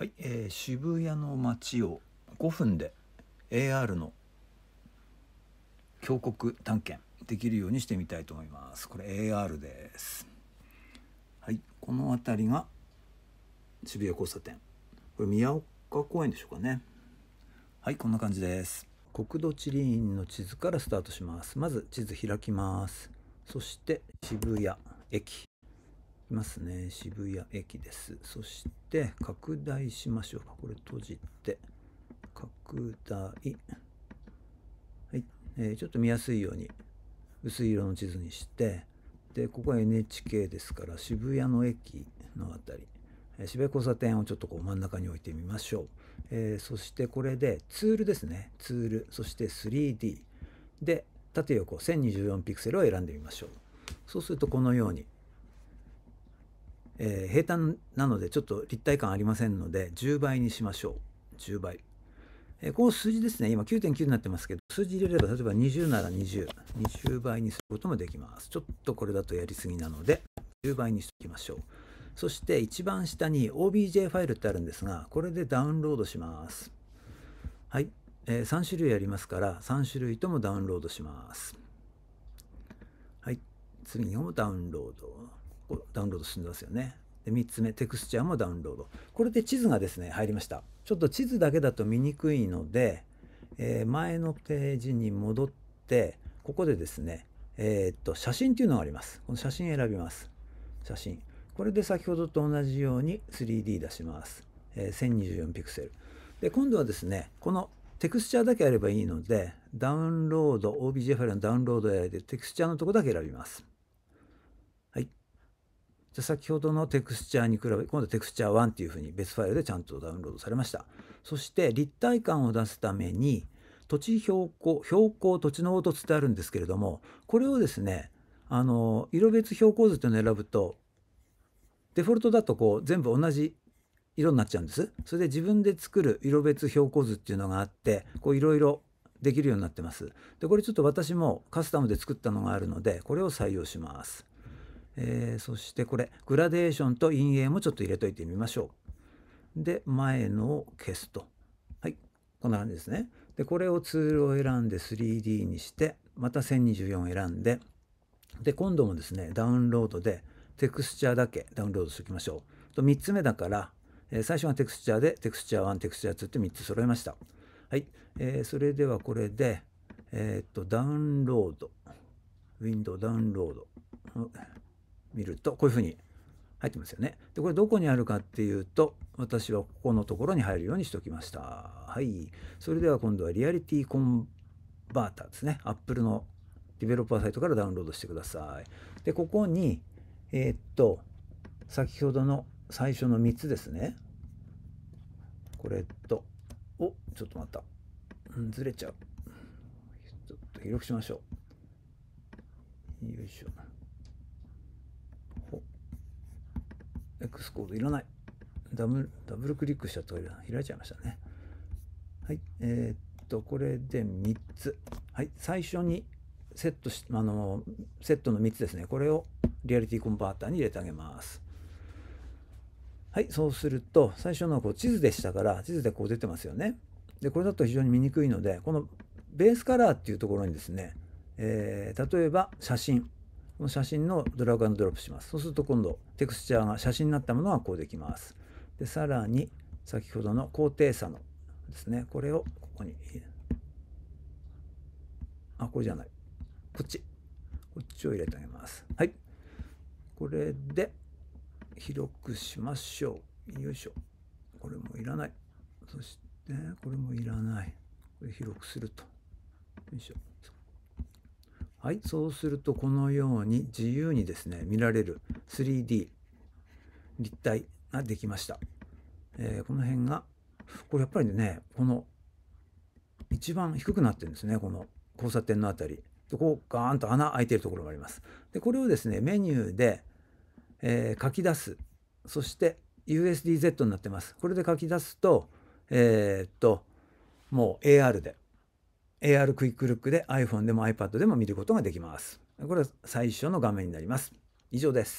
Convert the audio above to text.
はい、えー、渋谷の街を5分で AR の峡谷探検できるようにしてみたいと思います。これ AR です。はい、この辺りが渋谷交差点。これ宮岡公園でしょうかね。はい、こんな感じです。国土地理院の地図からスタートします。まず地図開きます。そして渋谷駅。ますね。渋谷駅です。そして拡大しましょうか。これ閉じて、拡大。はい。えー、ちょっと見やすいように薄い色の地図にして、で、ここは NHK ですから渋谷の駅の辺り、えー、渋谷交差点をちょっとこう真ん中に置いてみましょう。えー、そしてこれでツールですね。ツール、そして 3D。で、縦横1024ピクセルを選んでみましょう。そうするとこのようにえー、平坦なのでちょっと立体感ありませんので10倍にしましょう10倍、えー、この数字ですね今9.9になってますけど数字入れれば例えば20なら2020 20倍にすることもできますちょっとこれだとやりすぎなので10倍にしておきましょうそして一番下に OBJ ファイルってあるんですがこれでダウンロードしますはい、えー、3種類ありますから3種類ともダウンロードしますはい次にもダウンロードダウンロードしてますよね。で3つ目テクスチャーもダウンロードこれで地図がですね入りましたちょっと地図だけだと見にくいので、えー、前のページに戻ってここでですねえー、っと写真っていうのがありますこの写真選びます写真これで先ほどと同じように 3D 出します、えー、1024ピクセルで今度はですねこのテクスチャーだけあればいいのでダウンロード OBJ ファイルのダウンロードやでテクスチャーのとこだけ選びますじゃ先ほどのテクスチャーに比べ今度テクスチャー1っていうふうに別ファイルでちゃんとダウンロードされましたそして立体感を出すために土地標高標高土地の凹凸ってあるんですけれどもこれをですねあの色別標高図っていうのを選ぶとデフォルトだとこう全部同じ色になっちゃうんですそれで自分で作る色別標高図っていうのがあってこういろいろできるようになってますでこれちょっと私もカスタムで作ったのがあるのでこれを採用しますえー、そしてこれグラデーションと陰影もちょっと入れといてみましょう。で前のを消すと。はいこんな感じですね。でこれをツールを選んで 3D にしてまた1024選んでで今度もですねダウンロードでテクスチャーだけダウンロードしておきましょう。と3つ目だから、えー、最初はテクスチャーでテクスチャー1テクスチャー2って3つ揃えました。はい、えー、それではこれで、えー、っとダウンロードウィンドウダウンロード見るとこういうふうに入ってますよね。でこれどこにあるかっていうと私はここのところに入るようにしておきました。はい。それでは今度はリアリティコンバーターですね。Apple のディベロッパーサイトからダウンロードしてください。でここにえー、っと先ほどの最初の3つですね。これとおちょっと待った。ずれちゃう。ちょっと広くしましょう。よいしょ。X コードいらない。ダブルクリックしちゃったら開いちゃいましたね。はい。えー、っと、これで3つ。はい。最初にセットし、あの、セットの3つですね。これをリアリティコンバーターに入れてあげます。はい。そうすると、最初のこう地図でしたから、地図でこう出てますよね。で、これだと非常に見にくいので、このベースカラーっていうところにですね、えー、例えば写真。この写真のドラッグドロップします。そうすると今度テクスチャーが写真になったものがこうできます。でさらに先ほどの高低差のですねこれをここにあこれじゃないこっちこっちを入れてあげます。はい。これで広くしましょう。よいしょ。これもいらない。そしてこれもいらない。これ広くすると。よいしょ。はい、そうするとこのように自由にですね見られる 3D 立体ができました、えー、この辺がこれやっぱりねこの一番低くなってるんですねこの交差点の辺りでこうガーンと穴開いてるところがありますでこれをですねメニューで、えー、書き出すそして USDZ になってますこれで書き出すとえー、っともう AR で AR クイックルックで iPhone でも iPad でも見ることができます。これは最初の画面になります。以上です。